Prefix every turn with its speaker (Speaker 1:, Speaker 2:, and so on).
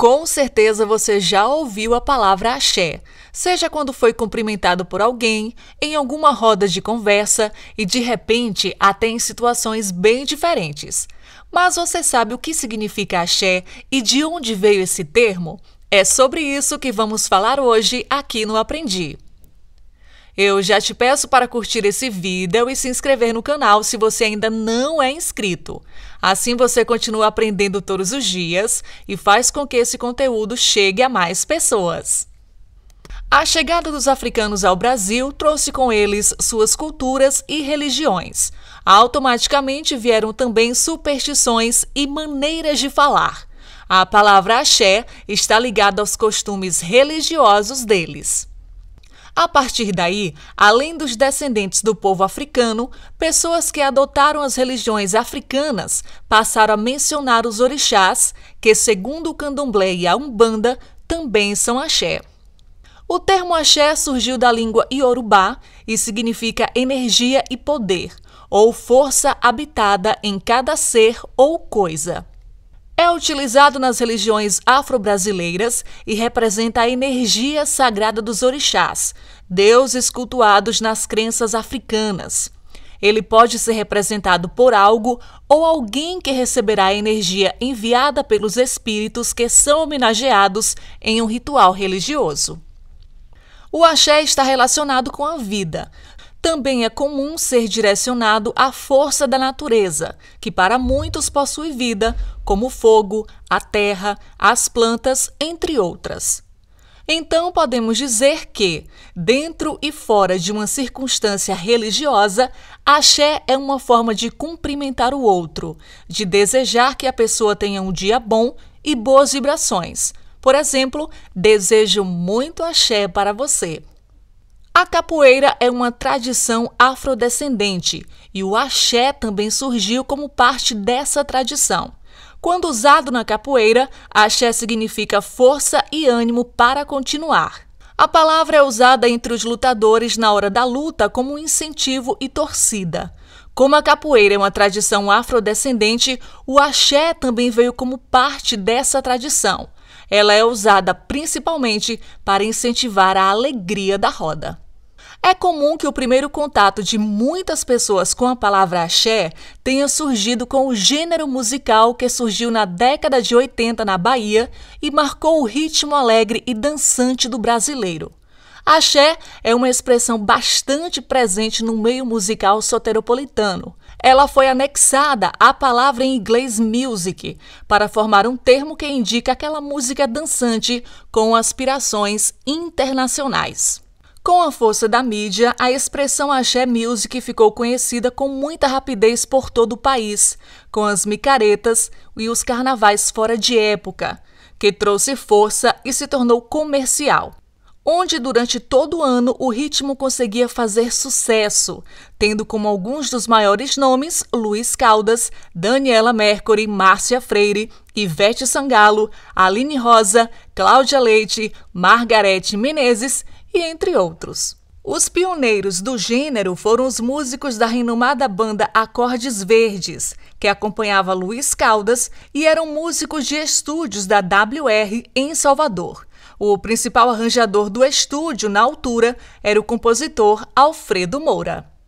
Speaker 1: Com certeza você já ouviu a palavra axé, seja quando foi cumprimentado por alguém, em alguma roda de conversa e de repente até em situações bem diferentes. Mas você sabe o que significa axé e de onde veio esse termo? É sobre isso que vamos falar hoje aqui no Aprendi. Eu já te peço para curtir esse vídeo e se inscrever no canal se você ainda não é inscrito. Assim você continua aprendendo todos os dias e faz com que esse conteúdo chegue a mais pessoas. A chegada dos africanos ao Brasil trouxe com eles suas culturas e religiões. Automaticamente vieram também superstições e maneiras de falar. A palavra axé está ligada aos costumes religiosos deles. A partir daí, além dos descendentes do povo africano, pessoas que adotaram as religiões africanas passaram a mencionar os orixás, que, segundo o candomblé e a umbanda, também são axé. O termo axé surgiu da língua iorubá e significa energia e poder, ou força habitada em cada ser ou coisa. É utilizado nas religiões afro-brasileiras e representa a energia sagrada dos orixás, deuses cultuados nas crenças africanas. Ele pode ser representado por algo ou alguém que receberá a energia enviada pelos espíritos que são homenageados em um ritual religioso. O axé está relacionado com a vida, também é comum ser direcionado à força da natureza, que para muitos possui vida, como o fogo, a terra, as plantas, entre outras. Então podemos dizer que, dentro e fora de uma circunstância religiosa, axé é uma forma de cumprimentar o outro, de desejar que a pessoa tenha um dia bom e boas vibrações. Por exemplo, desejo muito axé para você. A capoeira é uma tradição afrodescendente e o axé também surgiu como parte dessa tradição. Quando usado na capoeira, axé significa força e ânimo para continuar. A palavra é usada entre os lutadores na hora da luta como incentivo e torcida. Como a capoeira é uma tradição afrodescendente, o axé também veio como parte dessa tradição. Ela é usada principalmente para incentivar a alegria da roda. É comum que o primeiro contato de muitas pessoas com a palavra axé tenha surgido com o gênero musical que surgiu na década de 80 na Bahia e marcou o ritmo alegre e dançante do brasileiro. Axé é uma expressão bastante presente no meio musical soteropolitano. Ela foi anexada à palavra em inglês music para formar um termo que indica aquela música dançante com aspirações internacionais. Com a força da mídia, a expressão axé music ficou conhecida com muita rapidez por todo o país, com as micaretas e os carnavais fora de época, que trouxe força e se tornou comercial. Onde durante todo o ano o ritmo conseguia fazer sucesso, tendo como alguns dos maiores nomes Luiz Caldas, Daniela Mercury, Márcia Freire, Ivete Sangalo, Aline Rosa, Cláudia Leite, Margarete Menezes e entre outros. Os pioneiros do gênero foram os músicos da renomada banda Acordes Verdes, que acompanhava Luiz Caldas e eram músicos de estúdios da WR em Salvador. O principal arranjador do estúdio na altura era o compositor Alfredo Moura.